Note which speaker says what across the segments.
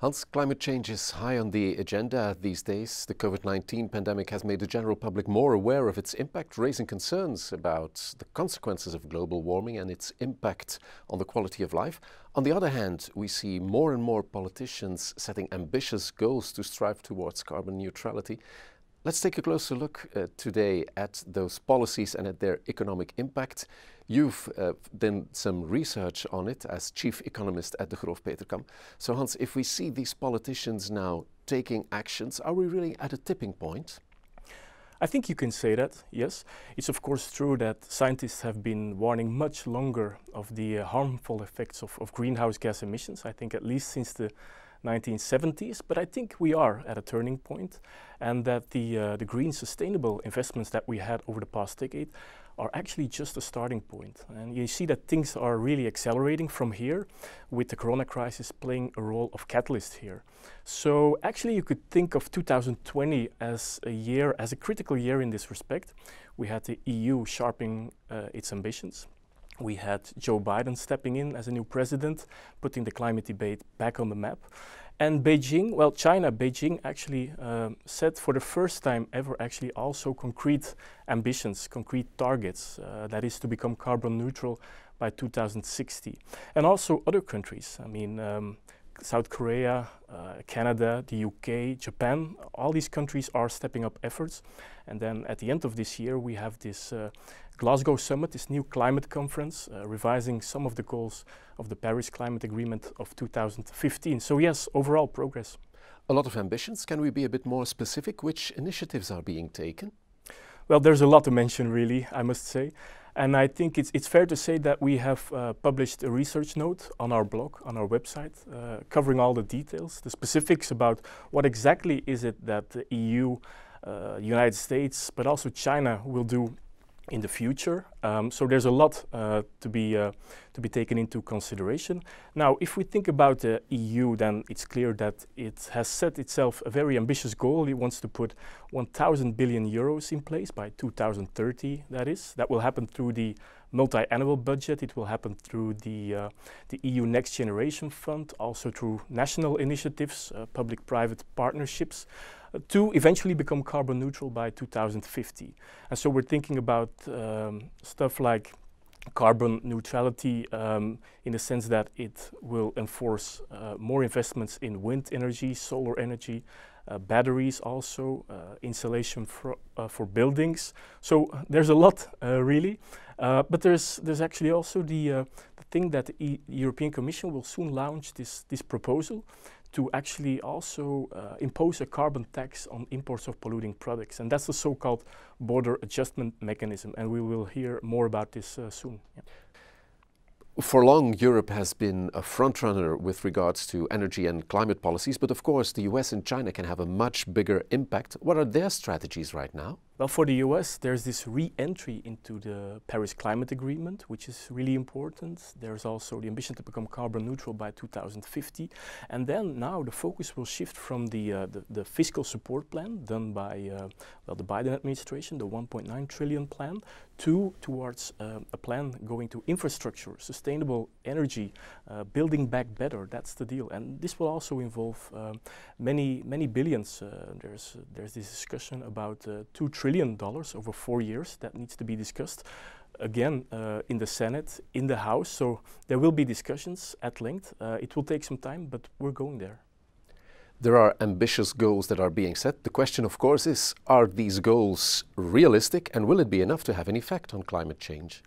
Speaker 1: Hans, climate change is high on the agenda these days. The COVID 19 pandemic has made the general public more aware of its impact, raising concerns about the consequences of global warming and its impact on the quality of life. On the other hand, we see more and more politicians setting ambitious goals to strive towards carbon neutrality. Let's take a closer look uh, today at those policies and at their economic impact. You've uh, done some research on it as chief economist at the Groof Peterkam. So Hans, if we see these politicians now taking actions, are
Speaker 2: we really at a tipping point? I think you can say that, yes. It's of course true that scientists have been warning much longer of the uh, harmful effects of, of greenhouse gas emissions. I think at least since the 1970s, but I think we are at a turning point and that the, uh, the green sustainable investments that we had over the past decade are actually just a starting point. And you see that things are really accelerating from here with the corona crisis playing a role of catalyst here. So actually you could think of 2020 as a year, as a critical year in this respect. We had the EU sharpening uh, its ambitions we had Joe Biden stepping in as a new president, putting the climate debate back on the map. And Beijing, well, China, Beijing actually um, set for the first time ever actually also concrete ambitions, concrete targets, uh, that is to become carbon neutral by 2060. And also other countries, I mean, um, South Korea, uh, Canada, the UK, Japan, all these countries are stepping up efforts. And then at the end of this year, we have this uh, Glasgow Summit, this new climate conference, uh, revising some of the goals of the Paris Climate Agreement of 2015. So, yes, overall progress. A lot of ambitions. Can we be a bit more specific? Which initiatives are being taken? Well, there's a lot to mention, really, I must say. And I think it's, it's fair to say that we have uh, published a research note on our blog, on our website, uh, covering all the details, the specifics about what exactly is it that the EU, uh, United States, but also China will do in the future. Um, so there's a lot uh, to, be, uh, to be taken into consideration. Now, if we think about the EU, then it's clear that it has set itself a very ambitious goal. It wants to put 1,000 billion euros in place by 2030, that is. That will happen through the multi-annual budget. It will happen through the, uh, the EU Next Generation Fund, also through national initiatives, uh, public-private partnerships to eventually become carbon neutral by 2050. And so we're thinking about um, stuff like carbon neutrality um, in the sense that it will enforce uh, more investments in wind energy, solar energy, uh, batteries also, uh, insulation for, uh, for buildings. So uh, there's a lot uh, really, but there's, there's actually also the, the thing that the e European Commission will soon launch this, this proposal to actually also uh, impose a carbon tax on imports of polluting products. And that's the so-called border adjustment mechanism. And we will hear more about this uh, soon. Yeah.
Speaker 1: For long, Europe has been a frontrunner with regards to energy and climate policies. But of course, the US and China can have a much bigger impact. What are their strategies right now?
Speaker 2: Well, for the US, there's this re-entry into the Paris Climate Agreement, which is really important. There's also the ambition to become carbon neutral by 2050. And then now the focus will shift from the, uh, the, the, fiscal support plan done by uh, well, the Biden administration, the 1.9 trillion plan, Two, towards um, a plan going to infrastructure, sustainable energy, uh, building back better. That's the deal. And this will also involve um, many, many billions. Uh, there's, there's this discussion about uh, $2 trillion over four years that needs to be discussed again uh, in the Senate, in the House. So there will be discussions at length. Uh, it will take some time, but we're going there.
Speaker 1: There are ambitious goals that are being set. The question, of course, is are these goals realistic and will it be enough to have an effect on climate change?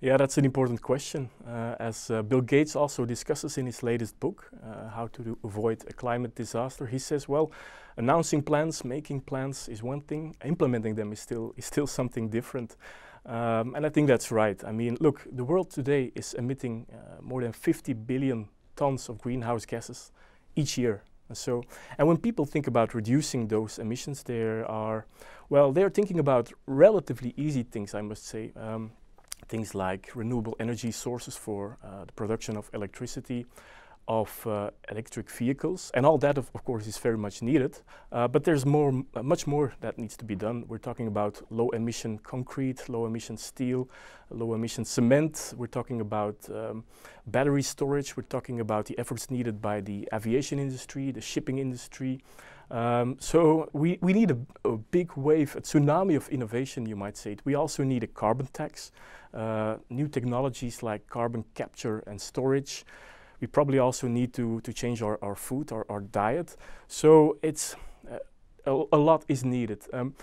Speaker 2: Yeah, that's an important question. Uh, as uh, Bill Gates also discusses in his latest book, uh, How to Avoid a Climate Disaster, he says, well, announcing plans, making plans is one thing, implementing them is still, is still something different. Um, and I think that's right. I mean, look, the world today is emitting uh, more than 50 billion tons of greenhouse gases each year. So, and when people think about reducing those emissions, there are, well, they're thinking about relatively easy things, I must say. Um, things like renewable energy sources for uh, the production of electricity, of uh, electric vehicles. And all that, of, of, course, is very much needed. Uh, but there's more, uh, much more that needs to be done. We're talking about low emission concrete, low emission steel, low emission cement. We're talking about um, battery storage. We're talking about the efforts needed by the aviation industry, the shipping industry. Um, so we, we need a, a, big wave, a tsunami of innovation, you might say. It. We also need a carbon tax, uh, new technologies like carbon capture and storage we probably also need to, to change our, our food, our, our diet. So it's uh, a, a, lot is needed. Um,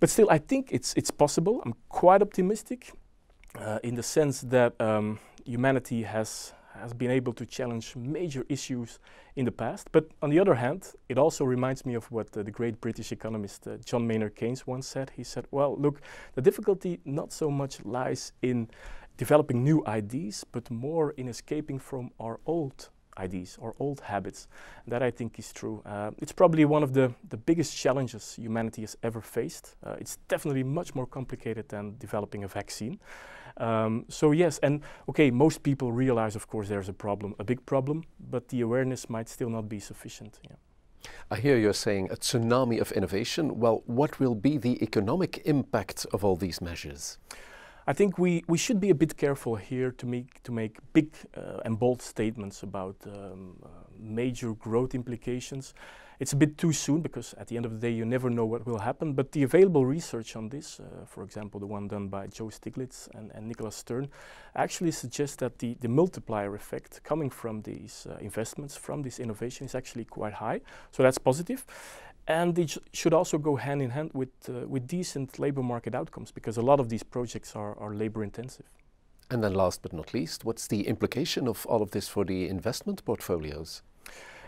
Speaker 2: but still, I think it's, it's possible. I'm quite optimistic uh, in the sense that um, humanity has, has been able to challenge major issues in the past. But on the other hand, it also reminds me of what uh, the great British economist uh, John Maynard Keynes once said. He said, well, look, the difficulty not so much lies in developing new ideas, but more in escaping from our old ideas or old habits. That I think is true. Uh, it's probably one of the, the biggest challenges humanity has ever faced. Uh, it's definitely much more complicated than developing a vaccine. Um, so yes, and okay, most people realize, of course, there's a problem, a big problem, but the awareness might still not be sufficient. Yeah.
Speaker 1: I hear you're saying a tsunami of
Speaker 2: innovation. Well, what will be the economic impact of all these measures? I think we, we should be a bit careful here to make, to make big uh, and bold statements about um, uh, major growth implications. It's a bit too soon because at the end of the day you never know what will happen, but the available research on this, uh, for example the one done by Joe Stiglitz and, and Nicholas Stern, actually suggests that the, the multiplier effect coming from these uh, investments, from this innovation is actually quite high, so that's positive. And it sh should also go hand in hand with, uh, with decent labor market outcomes because a lot of these projects are, are labor intensive.
Speaker 1: And then last but not least, what's the implication of all of this for the investment
Speaker 2: portfolios?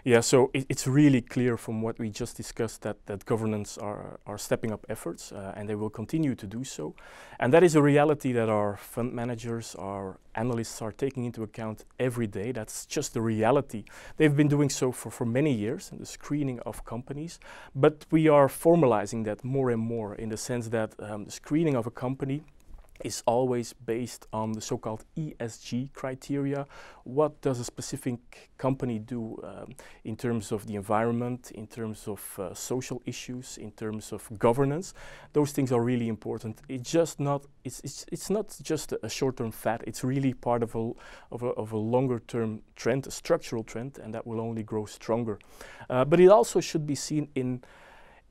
Speaker 2: Yeah, so it, it's really clear from what we just discussed that, that governments are, are stepping up efforts uh, and they will continue to do so. And that is a reality that our fund managers, our analysts are taking into account every day. That's just the reality. They've been doing so for, for many years in the screening of companies, but we are formalizing that more and more in the sense that um, the screening of a company is always based on the so-called ESG criteria. What does a specific company do um, in terms of the environment, in terms of uh, social issues, in terms of governance? Those things are really important. It's just not it's it's, it's not just a, short-term fad. It's really part of a of a, of a longer-term trend, a structural trend, and that will only grow stronger. Uh, but it also should be seen in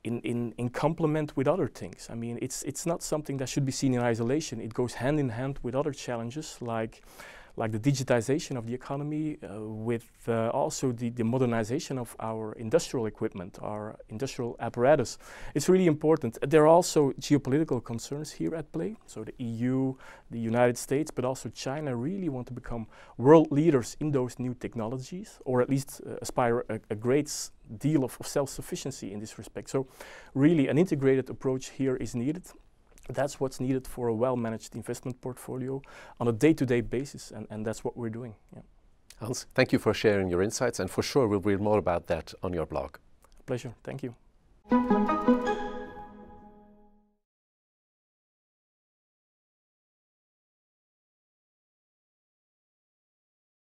Speaker 2: in, in, in complement with other things. I mean, it's, it's not something that should be seen in isolation. It goes hand in hand with other challenges like like the digitization of the economy, uh, with uh, also the, the modernization of our industrial equipment, our industrial apparatus. It's really important. There are also geopolitical concerns here at play. So the EU, the United States, but also China really want to become world leaders in those new technologies, or at least uh, aspire a, a great deal of, of self-sufficiency in this respect. So really an integrated approach here is needed. That's what's needed for a well-managed investment portfolio on a day-to-day basis, and, and that's what we're doing. Yeah.
Speaker 1: Hans, thank you for sharing your insights, and for sure we'll read more about that on your blog.
Speaker 2: Pleasure, thank you.